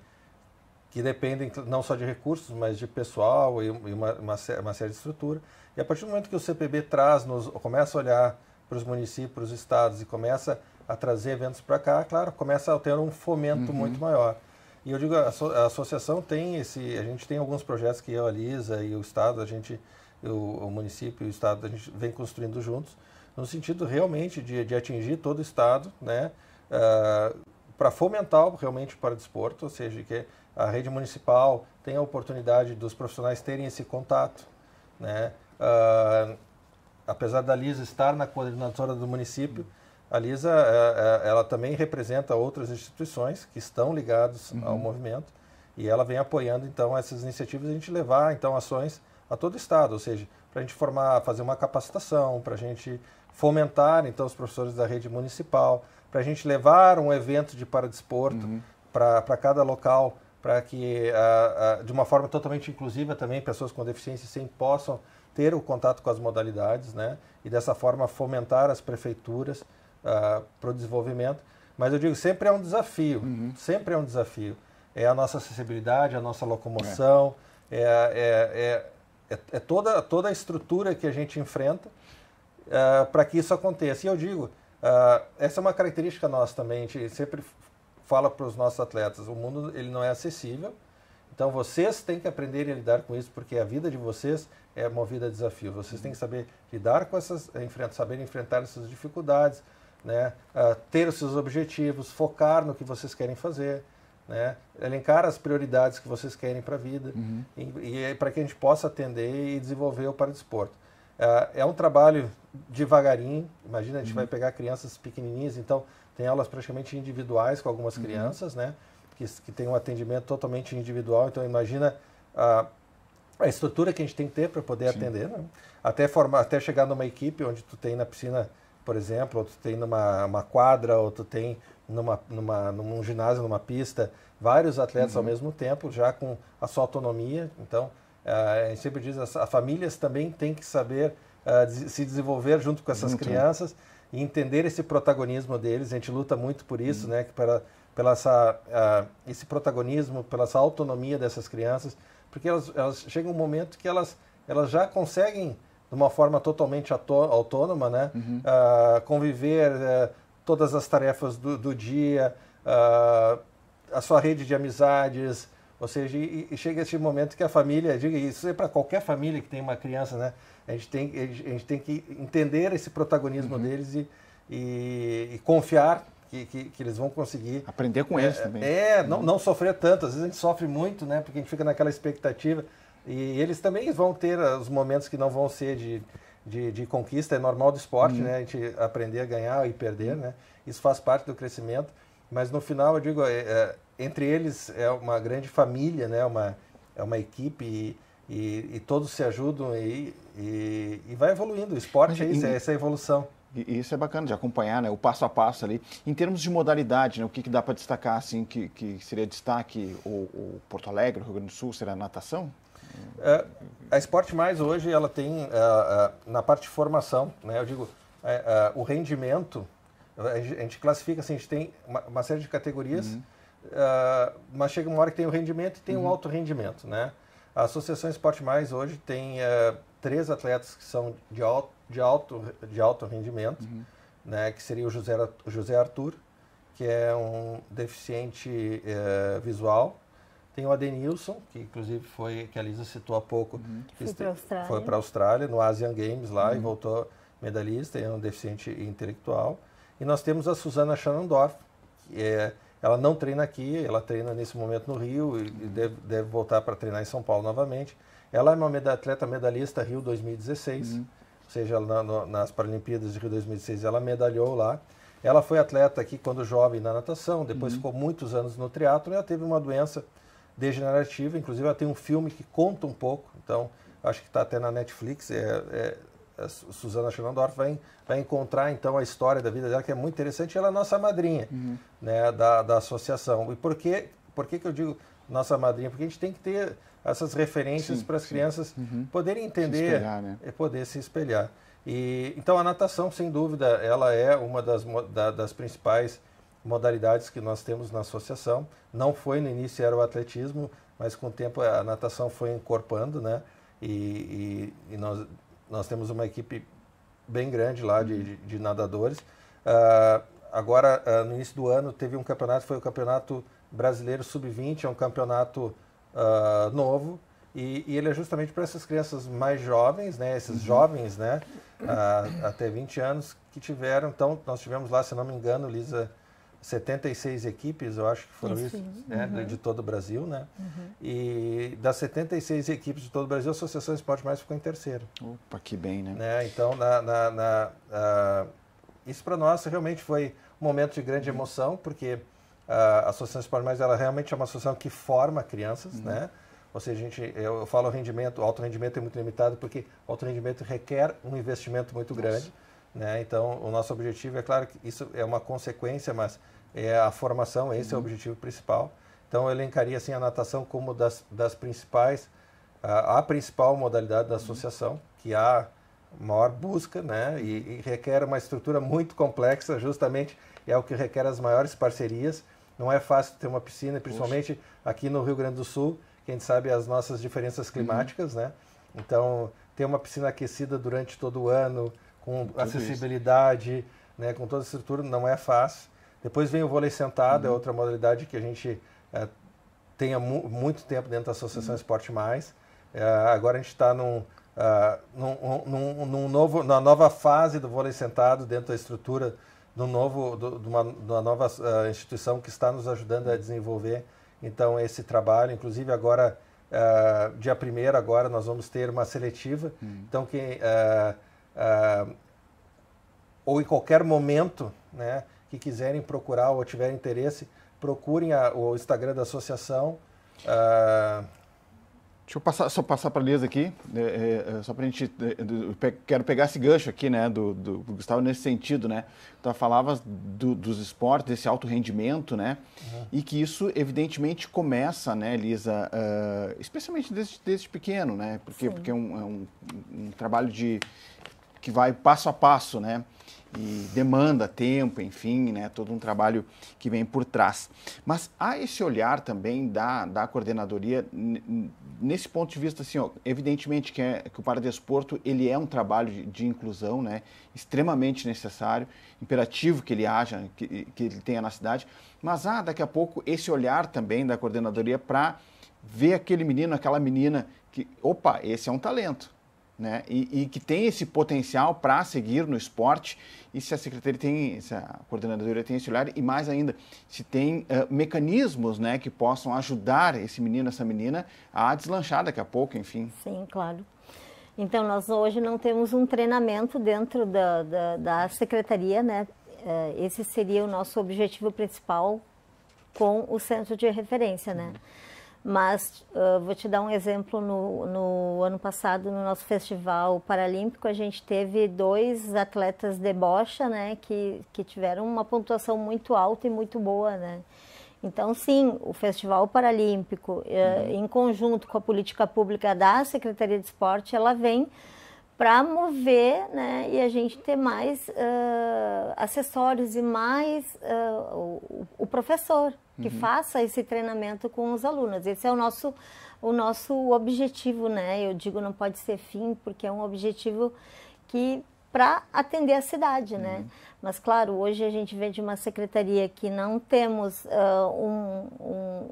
que, dependem não só de recursos, mas de pessoal e, e uma, uma, uma, série de estrutura. E a partir do momento que o CPB traz, nos, começa a olhar para os municípios, para os estados e começa a trazer eventos para cá, claro, começa a ter um fomento uhum. muito maior. E eu digo, a, a, associação tem esse, a gente tem alguns projetos que eu, a Lisa e o Estado, a gente o, o município e o Estado, a gente vem construindo juntos, no sentido realmente de, de atingir todo o Estado, né? Uh, ah, para fomentar realmente para o desporto ou seja, que a rede municipal tenha a oportunidade dos profissionais terem esse contato, né? Uh, apesar da Lisa estar na coordenadora do município, a Lisa eh, eh, ela também representa outras instituições que estão ligadas uhum. ao movimento e ela vem apoiando então essas iniciativas a gente levar então ações a todo o Estado, ou seja, para a gente formar, fazer uma capacitação, para a gente fomentar então os professores da rede municipal, para a gente levar um evento de paradesporto uhum. para cada local, para que a, a, de uma forma totalmente inclusiva também pessoas com deficiência sim possam ter o contato com as modalidades, né? E dessa forma fomentar as prefeituras uh, ah, para o desenvolvimento. Mas eu digo, sempre é um desafio, uhum. sempre é um desafio. É a nossa acessibilidade, a nossa locomoção, é, é, é, é é, é toda, toda a estrutura que a gente enfrenta uh, é, para que isso aconteça. E eu digo, uh, essa é uma característica nossa também, a gente sempre fala para os nossos atletas, o mundo ele não é acessível, então vocês têm que aprender a lidar com isso, porque a vida de vocês é movida a desafios. Vocês têm que saber lidar com essas, saber enfrentar essas dificuldades, né? Uh, ter os seus objetivos, focar no que vocês querem fazer né? elencar as prioridades que vocês querem para a vida uhum. e, e é para que a gente possa atender e desenvolver o para desporto ah, é um trabalho devagarinho, imagina, a gente uhum. vai pegar crianças pequenininhas, então tem aulas praticamente individuais com algumas uhum. crianças, né? Que, que tem um atendimento totalmente individual, então imagina a, ah, a estrutura que a gente tem que ter para poder Sim. atender, né? até, formar, até chegar numa equipe onde tu tem na piscina, por exemplo, ou tu tem numa quadra, ou tu tem numa, numa, num ginásio, numa pista, vários atletas uhum. ao mesmo tempo, já com a sua autonomia. Então, eh, a gente sempre diz, as, as famílias também têm que saber eh, se desenvolver junto com essas muito né? crianças bom. e entender esse protagonismo deles. A gente luta muito por isso, uhum. né? Que para pela essa, uh, esse protagonismo, pela essa autonomia dessas crianças, porque elas, elas chegam um momento que elas, elas já conseguem, de uma forma totalmente autônoma, né, uhum. uh, conviver, uh, todas as tarefas do, do dia, uh, a sua rede de amizades, ou seja, e, e chega esse momento que a família, diga isso é para qualquer família que tem uma criança, né? A gente tem, a gente tem que entender esse protagonismo uhum. deles e, e, e confiar que, que, que, eles vão conseguir. Aprender com é, eles é, também. É, é não, uhum. não sofrer tanto. Às vezes a gente sofre muito, né? Porque a gente fica naquela expectativa. E eles também vão ter os momentos que não vão ser de, de, de conquista, é normal do esporte, uhum. né? A gente aprender a ganhar e perder, uhum. né? Isso faz parte do crescimento. Mas no final, eu digo, é, é, entre eles é uma grande família, né? Uma, é uma equipe e, e,
e todos se ajudam e, e, e, vai evoluindo. O esporte Mas, é isso, é essa evolução. E isso é bacana de acompanhar, né? O passo a passo ali. Em termos de modalidade, né? O que, que dá para destacar, assim, que, que seria destaque? O, o Porto Alegre, o Rio Grande do Sul, será natação? É,
a Esporte Mais hoje ela tem é, é, na parte de formação, né? Eu digo o rendimento a gente classifica assim, a gente tem uma, uma série de categorias, uhum. uh, mas chega uma hora que tem o rendimento e tem uhum. o alto rendimento, né? A Associação Esporte Mais hoje tem uh, três atletas que são de alto, de alto, de alto rendimento, uhum. né? Que seria o José, José Arthur, que é um deficiente uh, visual, tem o Adenilson, que inclusive foi, que a Lisa citou há pouco, uhum. que foi para a Austrália, no Asian Games lá, uhum. e voltou medalhista, é um deficiente intelectual. E nós temos a Susana Schanendorf, que é, ela não treina aqui, ela treina nesse momento no Rio e uhum. deve, deve, voltar para treinar em São Paulo novamente. Ela é uma meda, atleta medalhista Rio 2016, uhum. ou seja, na, no, nas Paralimpíadas de Rio 2016 ela medalhou lá. Ela foi atleta aqui quando jovem na natação, depois uhum. ficou muitos anos no teatro e ela teve uma doença degenerativa. Inclusive, ela tem um filme que conta um pouco, então acho que está até na Netflix. É, é, é Suzana Schnendorf vai, vai encontrar então a história da vida dela, que é muito interessante. Ela é nossa madrinha uhum. né, da, da associação. E por, quê, por que, que eu digo nossa madrinha? Porque a gente tem que ter essas referências para as crianças uhum. poderem entender espelhar, né? e poder se espelhar. E, então a natação, sem dúvida, ela é uma das, da, das principais modalidades que nós temos na associação. Não foi no início era o atletismo, mas com o tempo a natação foi incorporando, né? E, e, e nós nós temos uma equipe bem grande lá de, de, de nadadores. Uh, agora uh, no início do ano teve um campeonato, foi o campeonato brasileiro sub-20, é um campeonato uh, novo e, e, ele é justamente para essas crianças mais jovens, né? Esses uhum. jovens, né? até 20 anos que tiveram. Então nós tivemos lá, se não me engano, Lisa 76 equipes, eu acho que foram isso, isso né? Uhum. de todo o Brasil, né? Uhum. E das 76 equipes de todo o Brasil, a Associação Esporte Mais ficou em terceiro. Opa, que bem, né? né? Então, na, na, na, uh, isso para nós realmente foi um momento de grande emoção, porque a Associação Esporte Mais, ela realmente é uma associação que forma crianças, uhum. né? Ou seja, a gente, eu, eu falo rendimento, alto rendimento é muito limitado, porque alto rendimento requer um investimento muito Nossa. grande né? Então, o nosso objetivo, é claro que isso é uma consequência, mas é a formação, esse uhum. é o uhum. objetivo principal. Então, eu elencaria assim, a natação como das, das principais, a, a principal modalidade da uhum. associação, uhum. que há maior busca né? E, e, requer uma estrutura muito complexa, justamente é o que requer as maiores parcerias. Não é fácil ter uma piscina, principalmente aqui no Rio Grande do Sul, quem sabe as nossas diferenças uhum. climáticas, uhum. né? Então, ter uma piscina aquecida durante todo o ano, com Tudo acessibilidade, isso. né, com toda a estrutura, não é fácil. Depois vem o vôlei sentado, é uhum. é outra modalidade que a gente é, tem há mu muito tempo dentro da Associação uhum. Esporte Mais. É, agora a gente está num, uh, num, num, num, novo, na nova fase do vôlei sentado, dentro da estrutura do novo, de, uma, de, uma, nova uh, instituição que está nos ajudando a uhum. desenvolver então esse trabalho. Inclusive agora, uh, dia primeiro agora, nós vamos ter uma seletiva. Uhum. Então quem... Uh, ah, ou em qualquer momento né, que quiserem procurar ou tiverem interesse, procurem a, o Instagram da associação.
Ah, Deixa eu passar, só passar para a Lisa aqui, né, é, é, só para a gente. É, quero pegar esse gancho aqui, né, do, do, do Gustavo, nesse sentido, né? Tu falavas do, dos esportes, desse alto rendimento, né? Uhum. E que isso, evidentemente, começa, né, Lisa, uh, especialmente desde, desde pequeno, né? Porque, porque é, um, é um, um trabalho de que vai passo a passo, né? E demanda tempo, enfim, né? Todo um trabalho que vem por trás. Mas há esse olhar também da, da coordenadoria nesse ponto de vista, assim, ó, evidentemente que, é, que o Paradesporto ele é um trabalho de, de, inclusão, né? Extremamente necessário, imperativo que ele haja, que, que ele tenha na cidade. Mas há daqui a pouco esse olhar também da coordenadoria para ver aquele menino, aquela menina que, opa, esse é um talento né? E, e, que tem esse potencial para seguir no esporte e se a secretaria tem, se a coordenadora tem esse olhar e mais ainda, se tem uh, mecanismos, né, que possam ajudar esse menino, essa menina a deslanchar daqui a pouco, enfim. Sim, claro.
Então, nós hoje não temos um treinamento dentro da, da, da secretaria, né? Eh, esse seria o nosso objetivo principal com o centro de referência, né? Uhum. Mas uh, vou te dar um exemplo: no, no, ano passado, no nosso festival paralímpico, a gente teve dois atletas de bocha, né, que, que tiveram uma pontuação muito alta e muito boa, né. Então, sim, o Festival Paralímpico, eh, uhum. em conjunto com a política pública da Secretaria de Esporte, ela vem para mover né, e a gente ter mais uh, acessórios e mais uh, o, o professor, que uhum. faça esse treinamento com os alunos. Esse é o nosso, o nosso objetivo, né? Eu digo não pode ser fim, porque é um objetivo que para atender a cidade, né? uhum. né? Mas claro, hoje a gente vem de uma secretaria que não temos uh, um,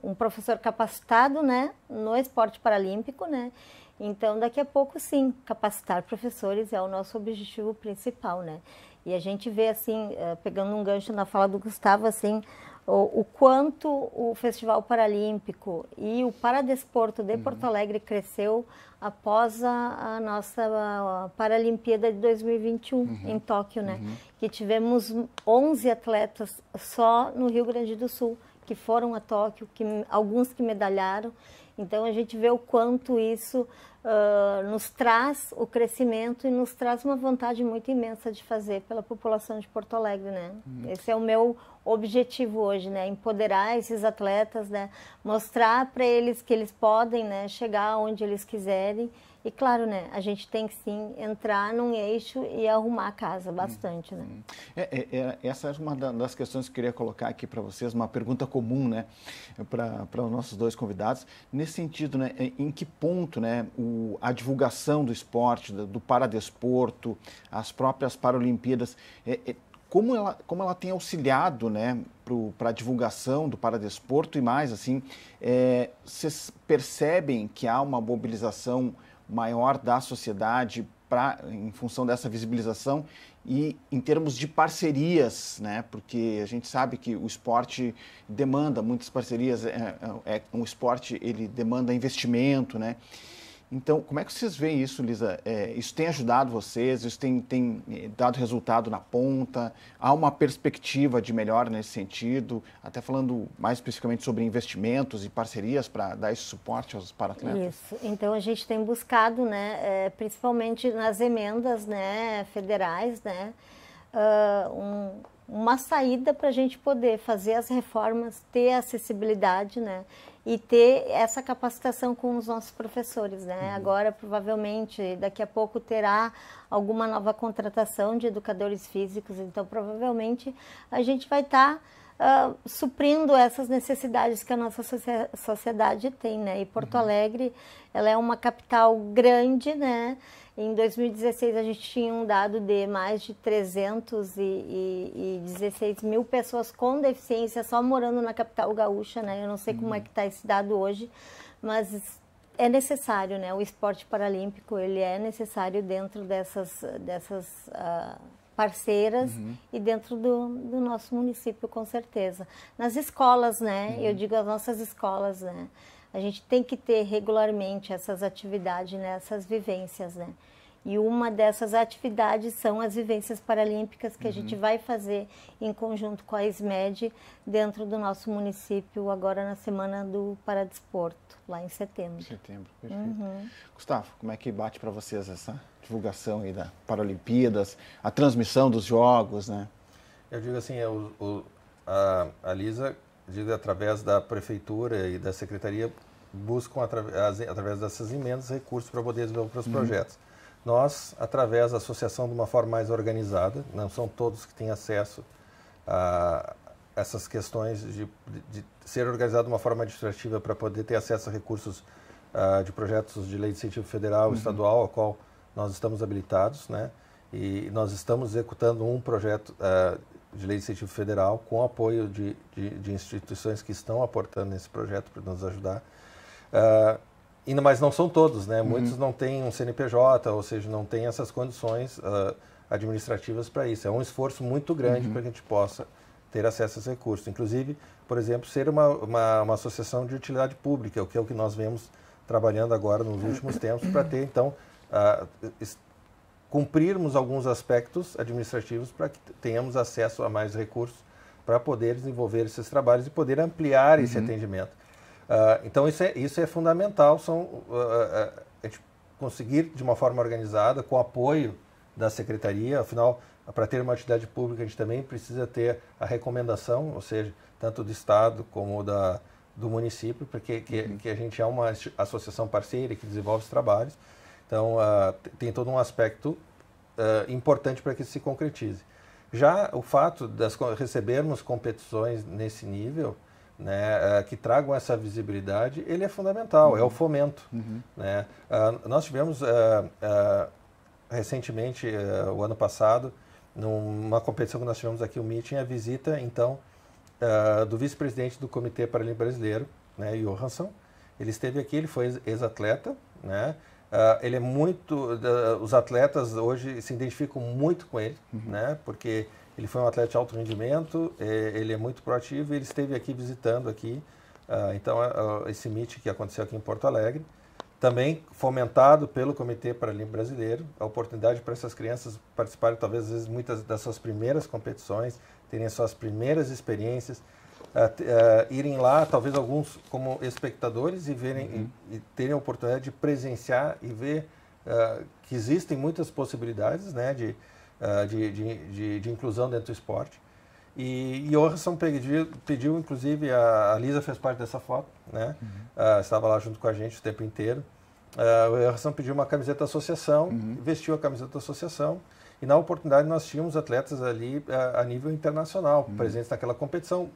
um, um professor capacitado, né, no esporte paralímpico, né? Então, daqui a pouco, sim, capacitar professores é o nosso objetivo principal, né? E a gente vê, assim, ah, pegando um gancho na fala do Gustavo, assim, o, o quanto o Festival Paralímpico e o Paradesporto de uhum. Porto Alegre cresceu após a, a nossa a Paralimpíada de 2021 uhum. em Tóquio, né? Uhum. Que tivemos 11 atletas só no Rio Grande do Sul que foram a Tóquio, que alguns que medalharam então a gente vê o quanto isso uh, nos traz o crescimento e nos traz uma vontade muito imensa de fazer pela população de Porto Alegre, né? Hum. Esse é o meu objetivo hoje, né? Empoderar esses atletas, né? Mostrar para eles que eles podem, né? Chegar onde eles quiserem e claro, né, a gente tem que sim entrar num eixo e arrumar a casa bastante, né? hum,
né? É, é, é, essa é uma das questões que eu queria colocar aqui para vocês, uma pergunta comum, né, para os nossos dois convidados. Nesse sentido, né, é, em que ponto, né, o, a divulgação do esporte, do, do paradesporto, as próprias Paralimpíadas, é, é, como ela, como ela tem auxiliado né, para a divulgação do paradesporto e mais, assim, vocês percebem que há uma mobilização maior da sociedade pra, em função dessa visibilização e em termos de parcerias, né? Porque a gente sabe que o esporte demanda muitas parcerias, é, é, é um esporte ele demanda investimento, né? Então, como é que vocês veem isso, Lisa? É, isso tem ajudado vocês? Isso tem, tem, eh, dado resultado na ponta? Há uma perspectiva de melhor nesse sentido? Até falando mais especificamente sobre investimentos e parcerias para dar esse suporte aos paratletas?
Isso. Então, a gente tem buscado, né, é, principalmente nas emendas né, federais, né, uh, um, uma saída para a gente poder fazer as reformas, ter acessibilidade, né? E ter essa capacitação com os nossos professores, né? Uhum. Agora, provavelmente, daqui a pouco terá alguma nova contratação de educadores físicos, então provavelmente a gente vai estar tá, uh, suprindo essas necessidades que a nossa sociedade tem, né? E Porto uhum. Alegre, ela é uma capital grande, né? Em 2016, a gente tinha um dado de mais de 316 mil pessoas com deficiência só morando na capital gaúcha, né? Eu não sei como é uhum. que está esse dado hoje, mas é necessário, né? O esporte paralímpico, ele é necessário dentro dessas, dessas uh, parceiras uhum. e dentro do, do, nosso município, com certeza. Nas escolas, né? Uhum. Eu digo as nossas escolas, né? a gente tem que ter regularmente essas atividades, né, essas vivências, né? E uma dessas atividades são as vivências paralímpicas que uhum. a gente vai fazer em conjunto com a ISMED dentro do nosso município, agora na semana do Paradesporto, lá em setembro.
Setembro, perfeito. Uhum. Gustavo, como é que bate para vocês essa divulgação aí da Paralimpíadas, a transmissão dos jogos, né?
Eu digo assim, eu, é eu, a, a Lisa digo, através da prefeitura e da secretaria, buscam, através dessas emendas, recursos para poder desenvolver os uhum. projetos. Nós, através da associação, de uma forma mais organizada, não são todos que têm acesso a essas questões de, de ser organizado de uma forma administrativa para poder ter acesso a recursos uh, de projetos de lei de incentivo federal, uhum. estadual, ao qual nós estamos habilitados, né? E nós estamos executando um projeto uh, de lei de incentivo federal, com apoio de, de, de, instituições que estão aportando nesse projeto para nos ajudar. Uh, ah, ainda não são todos, né? Uhum. Muitos não têm um CNPJ, ou seja, não têm essas condições uh, administrativas para isso. É um esforço muito grande uhum. para que a gente possa ter acesso a esses recursos. Inclusive, por exemplo, ser uma, uma, uma associação de utilidade pública, o que é o que nós vemos trabalhando agora nos últimos tempos, para ter, então, uh, cumprirmos alguns aspectos administrativos para que tenhamos acesso a mais recursos para poder desenvolver esses trabalhos e poder ampliar esse uhum. atendimento. Uh, então, isso é, isso é fundamental, são, uh, uh, a gente conseguir, de uma forma organizada, com apoio da secretaria, afinal, para ter uma atividade pública, a gente também precisa ter a recomendação, ou seja, tanto do Estado como da, do município, porque que, uhum. que a gente é uma associação parceira que desenvolve os trabalhos, então, uh, tem todo um aspecto uh, importante para que isso se concretize. Já o fato de recebermos competições nesse nível, né, uh, que tragam essa visibilidade, ele é fundamental, uhum. é o uhum. fomento. Uhum. Né? nós tivemos recentemente, o ano passado, numa competição que nós tivemos aqui, o meeting, a visita, então, do vice-presidente do Comitê Paralímpico Brasileiro, né, Johansson. Ele esteve aqui, ele foi ex-atleta, né? Uh, ele é muito. Uh, os atletas hoje se identificam muito com ele, uhum. né? Porque ele foi um atleta de alto rendimento, é, ele é muito proativo e ele esteve aqui visitando aqui. Uh, então, é, esse meet que aconteceu aqui em Porto Alegre, também fomentado pelo Comitê Paralímpico Brasileiro, a oportunidade para essas crianças participarem, talvez, às vezes, muitas das suas primeiras competições, terem suas primeiras experiências, uh, irem lá, talvez alguns como espectadores e verem uhum. e, e, terem a oportunidade de presenciar e ver uh, que existem muitas possibilidades né, de, uh, de, de, de, de, inclusão dentro do esporte. E, e Orson pediu, pediu, inclusive, a, a, Lisa fez parte dessa foto, né? Uhum. estava lá junto com a gente o tempo inteiro. o Orson pediu uma camiseta da associação, uhum. vestiu a camiseta da associação. E na oportunidade nós tínhamos atletas ali a, a nível internacional, uhum. presentes naquela competição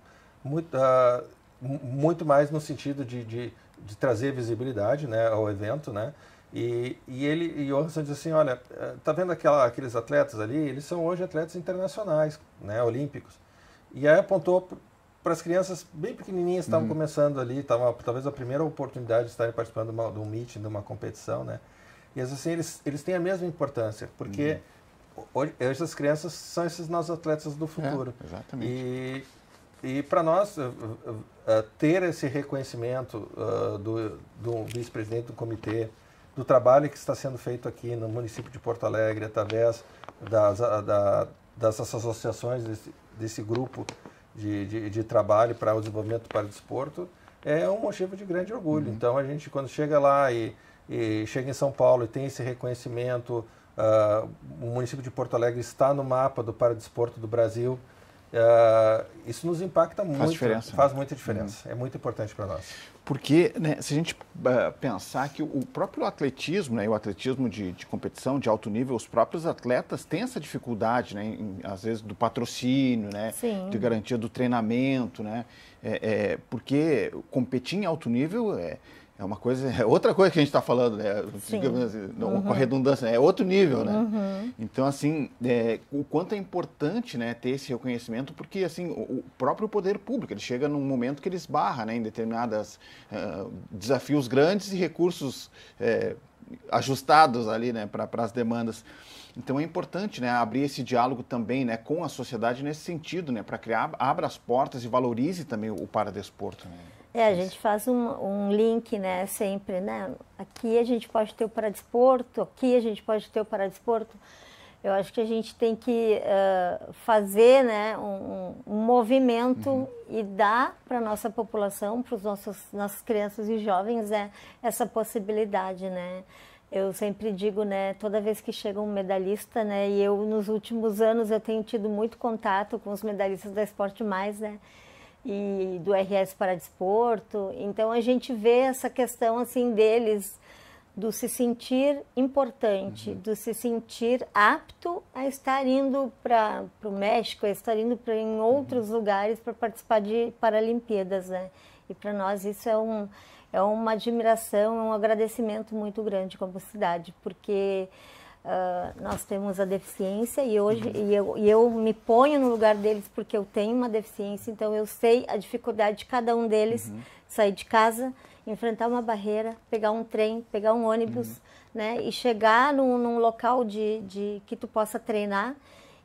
muito, uh, muito mais no sentido de, de, de, trazer visibilidade né, ao evento, né? E, e ele e o Hanson diz assim, olha, eh, tá vendo aquela, aqueles atletas ali? Eles são hoje atletas internacionais, né, olímpicos. E aí apontou para as crianças bem pequenininhas que estavam uhum. começando ali, talvez a primeira oportunidade de estarem participando de, uma, de um meeting, de uma competição, né? E assim, eles, eles têm a mesma importância, porque uhum. hoje, essas crianças são esses nossos atletas do futuro. É, exatamente. E, e para nós, eh, eh, eh, ter esse reconhecimento do, do vice-presidente do comitê, do trabalho que está sendo feito aqui no município de Porto Alegre, através das, da, das associações desse, desse grupo de, de, de, trabalho para o desenvolvimento do paradesporto, é um motivo de grande orgulho. Uhum. Então, a gente, quando chega lá e, e, chega em São Paulo e tem esse reconhecimento, uh, o município de Porto Alegre está no mapa do paradesporto do Brasil, ah, isso nos impacta faz muito, diferença. Né? faz muita diferença, uhum. é muito importante para nós.
Porque né, se a gente uh, pensar que o próprio atletismo, né, o atletismo de, de, competição de alto nível, os próprios atletas têm essa dificuldade, né, em, às vezes do patrocínio, né, de garantia do treinamento, né, é, é, porque competir em alto nível é, é uma coisa, é outra coisa que a gente está falando, né? assim, não, uhum. com a uhum. redundância, né? é outro nível, né? Uhum. Então, assim, é, o quanto é importante, né, ter esse reconhecimento, porque assim, o, o, próprio poder público ele chega num momento que ele esbarra, né, em determinadas uh, desafios grandes e recursos é, ajustados ali, né, para as demandas. Então é importante, né, abrir esse diálogo também, né, com a sociedade nesse sentido, né, para criar abra as portas e valorize também o, o paradesporto. Né?
É, a gente faz um, um, link, né, sempre, né? Aqui a gente pode ter o paradesporto, aqui a gente pode ter o paradesporto. Eu acho que a gente tem que uh, fazer, né, um, um movimento uhum. e dar para nossa população, para os nossos nossas crianças e jovens, né, essa possibilidade, né? Eu sempre digo, né, toda vez que chega um medalhista, né, e eu nos últimos anos eu tenho tido muito contato com os medalhistas da Esporte Mais, né? e do RS para Desporto. Então a gente vê essa questão assim deles do se sentir importante, uhum. do se sentir apto a estar indo para o México, a estar indo para em outros uhum. lugares para participar de Paralimpíadas, né? E para nós isso é, um, é uma admiração, é um agradecimento muito grande como cidade, porque Uh, nós temos a deficiência e hoje uhum. e eu, e eu me ponho no lugar deles porque eu tenho uma deficiência, então eu sei a dificuldade de cada um deles uhum. sair de casa, enfrentar uma barreira, pegar um trem, pegar um ônibus, uhum. né, e chegar num, num local de, de, que tu possa treinar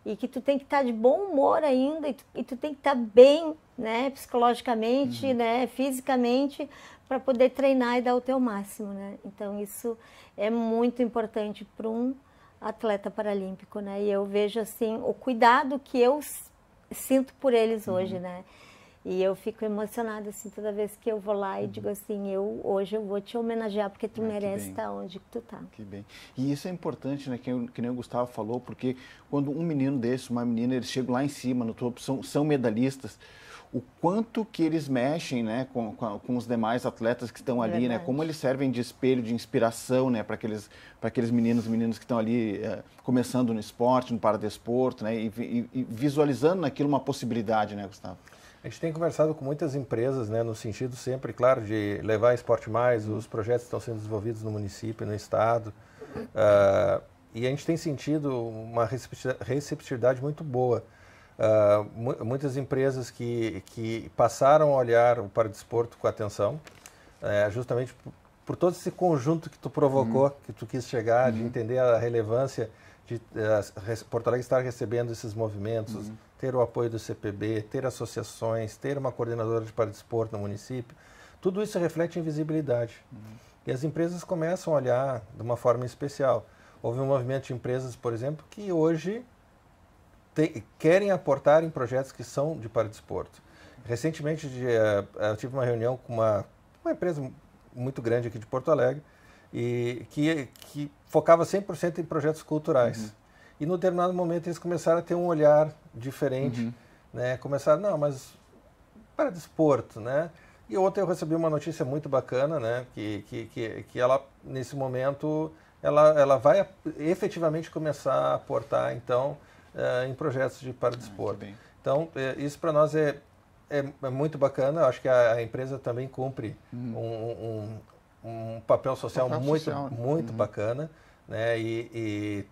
e que tu tem que estar tá de bom humor ainda e tu, e tu tem que estar tá bem, né, psicologicamente, uhum. né, fisicamente, para poder treinar e dar o teu máximo, né? Então isso é muito importante para um atleta paralímpico, né? E eu vejo assim o cuidado que eu sinto por eles uhum. hoje, né? E eu fico emocionada assim toda vez que eu vou lá e uhum. digo assim, eu hoje eu vou te homenagear porque tu ah, merece estar onde tu tá.
Que bem. E isso é importante, né, que, que nem o Gustavo falou, porque quando um menino desse, uma menina, eles chegam lá em cima no topo, são, são medalhistas, o quanto que eles mexem né, com, com, com os demais atletas que estão ali, né, como eles servem de espelho, de inspiração né, para aqueles, aqueles meninos e meninas que estão ali é, começando no esporte, no paradesporto, né, e, e, e, visualizando naquilo uma possibilidade, né, Gustavo?
A gente tem conversado com muitas empresas, né, no sentido sempre, claro, de levar esporte mais, os projetos estão sendo desenvolvidos no município, no estado, uh, e a gente tem sentido uma receptividade muito boa Uh, muitas empresas que, que passaram a olhar o desporto com atenção, é, justamente por, por todo esse conjunto que tu provocou, uhum. que tu quis chegar, uhum. de entender a relevância de uh, Porto Alegre estar recebendo esses movimentos, uhum. ter o apoio do CPB, ter associações ter uma coordenadora de desporto no município. Tudo isso reflete em visibilidade. Uhum. E as empresas começam a olhar de uma forma especial. Houve um movimento de empresas, por exemplo, que hoje te, querem aportar em projetos que são de desporto. Recentemente de, eh, eu tive uma reunião com uma, uma empresa muito grande aqui de Porto Alegre e que, que focava 100% em projetos culturais. Uhum. E num determinado momento eles começaram a ter um olhar diferente, uhum. né? Começaram, não, mas para desporto, né? E ontem eu recebi uma notícia muito bacana, né? Que, que, que, que ela, nesse momento, ela, ela vai efetivamente começar a aportar, então, uh, em projetos de paradispor. Ah, então, é, isso para nós é, é, é, muito bacana. Eu acho que a, a empresa também cumpre hum. um, um, um, papel social papel muito, social, né? muito hum. bacana. Né? E, e,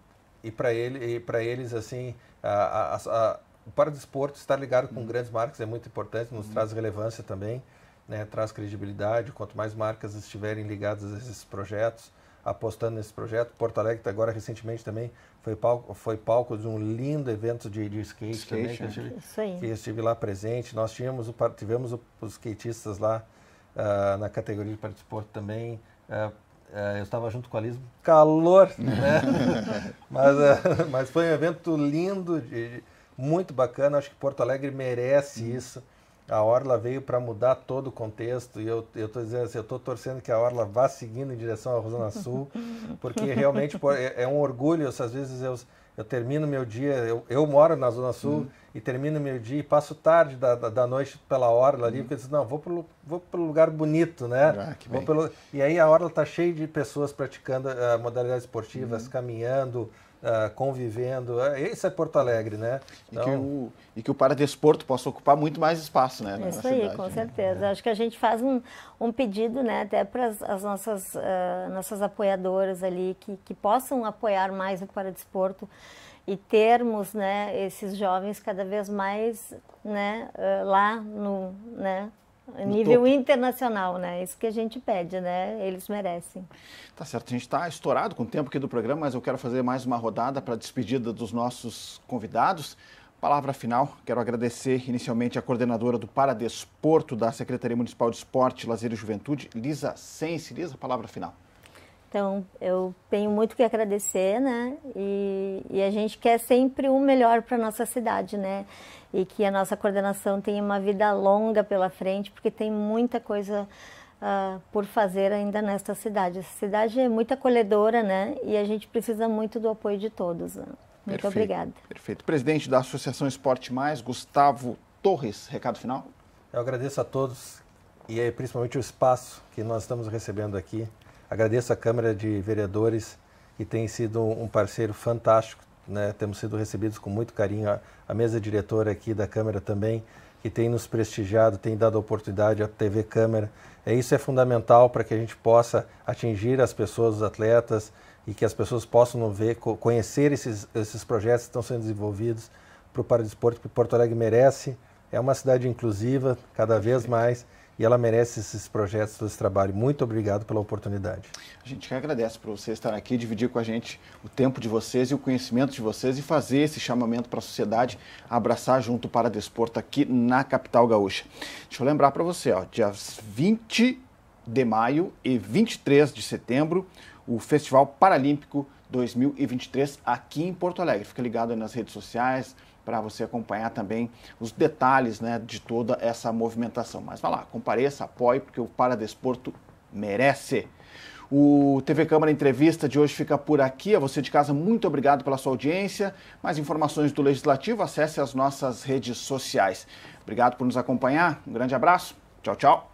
e para ele, eles, assim, a, a, a, o Paradesporto estar ligado com hum. grandes marcas é muito importante, nos uhum. traz relevância também, né? traz credibilidade. Quanto mais marcas estiverem ligadas a esses projetos, apostando nesse projeto. Porto Alegre tá agora recentemente também foi palco, foi palco de um lindo evento de, de skate, skate também, que, eu estive, né? que estive lá presente. Nós tínhamos o, tivemos o, os skatistas lá uh, na categoria de participante também. Uh, eu estava junto com a Liz, calor, né? *laughs* mas, mas foi um evento lindo, de, muito bacana. Acho que Porto Alegre merece hum. isso a Orla veio para mudar todo o contexto e eu estou dizendo assim, eu estou torcendo que a Orla vá seguindo em direção à Rosana Sul, *laughs* porque realmente pô, é, é, um orgulho, às vezes eu, eu termino meu dia, eu, eu moro na Zona Sul uhum. e termino meu dia e passo tarde da, da, da noite pela Orla ali, uhum. porque eu disse, não, vou para vou pro lugar bonito, né? Ah, pelo... E aí a Orla está cheia de pessoas praticando uh, modalidades esportivas, uhum. caminhando, uh, convivendo. Uh, esse é Porto Alegre, né? Então... E, que o,
e que o Paradesporto possa ocupar muito mais espaço, né? Isso aí, cidade, com né?
certeza. É. Acho que a gente faz um, um pedido, né, até para as nossas, uh, nossas apoiadoras ali, que, que possam apoiar mais o Paradesporto e termos né, esses jovens cada vez mais né, lá no, né, nível topo. internacional, né? Isso que a gente pede, né? Eles merecem.
Tá certo. A gente está estourado com o tempo aqui do programa, mas eu quero fazer mais uma rodada para a despedida dos nossos convidados. Palavra final, quero agradecer inicialmente a coordenadora do Paradesporto da Secretaria Municipal de Esporte, Lazer e Juventude, Lisa Sense. Lisa, palavra final.
Então, eu tenho muito que agradecer, né? E, e a gente quer sempre o um melhor para nossa cidade, né? E que a nossa coordenação tenha uma vida longa pela frente, porque tem muita coisa uh, por fazer ainda nesta cidade. Essa cidade é muito acolhedora, né? E a gente precisa muito do apoio de todos. Né? Muito perfeito, obrigada.
Perfeito. Presidente da Associação Esporte Mais, Gustavo Torres, recado final. Eu agradeço a todos e principalmente
o espaço que nós estamos recebendo aqui Agradeço à Câmara de Vereadores, que tem sido um parceiro fantástico. Né? Temos sido recebidos com muito carinho. A, a mesa diretora aqui da Câmara também, que tem nos prestigiado, tem dado oportunidade à TV Câmara. É, isso é fundamental para que a gente possa atingir as pessoas, os atletas, e que as pessoas possam ver, conhecer esses, esses projetos que estão sendo desenvolvidos para o Paradesporto, que Porto Alegre merece. É uma cidade inclusiva, cada vez mais e ela merece esses
projetos, todo esse trabalho. Muito obrigado pela oportunidade. A gente que agradece por você estar aqui, dividir com a gente o tempo de vocês e o conhecimento de vocês e fazer esse chamamento para a sociedade abraçar junto para desporto aqui na capital gaúcha. Deixa eu lembrar para você, ó, dias 20 de maio e 23 de setembro, o Festival Paralímpico 2023 aqui em Porto Alegre. Fica ligado nas redes sociais, para você acompanhar também os detalhes né, de toda essa movimentação. Mas vá lá, compareça, apoie, porque o Paradesporto merece. O TV Câmara Entrevista de hoje fica por aqui. A você de casa, muito obrigado pela sua audiência. Mais informações do Legislativo, acesse as nossas redes sociais. Obrigado por nos acompanhar. Um grande abraço. Tchau, tchau.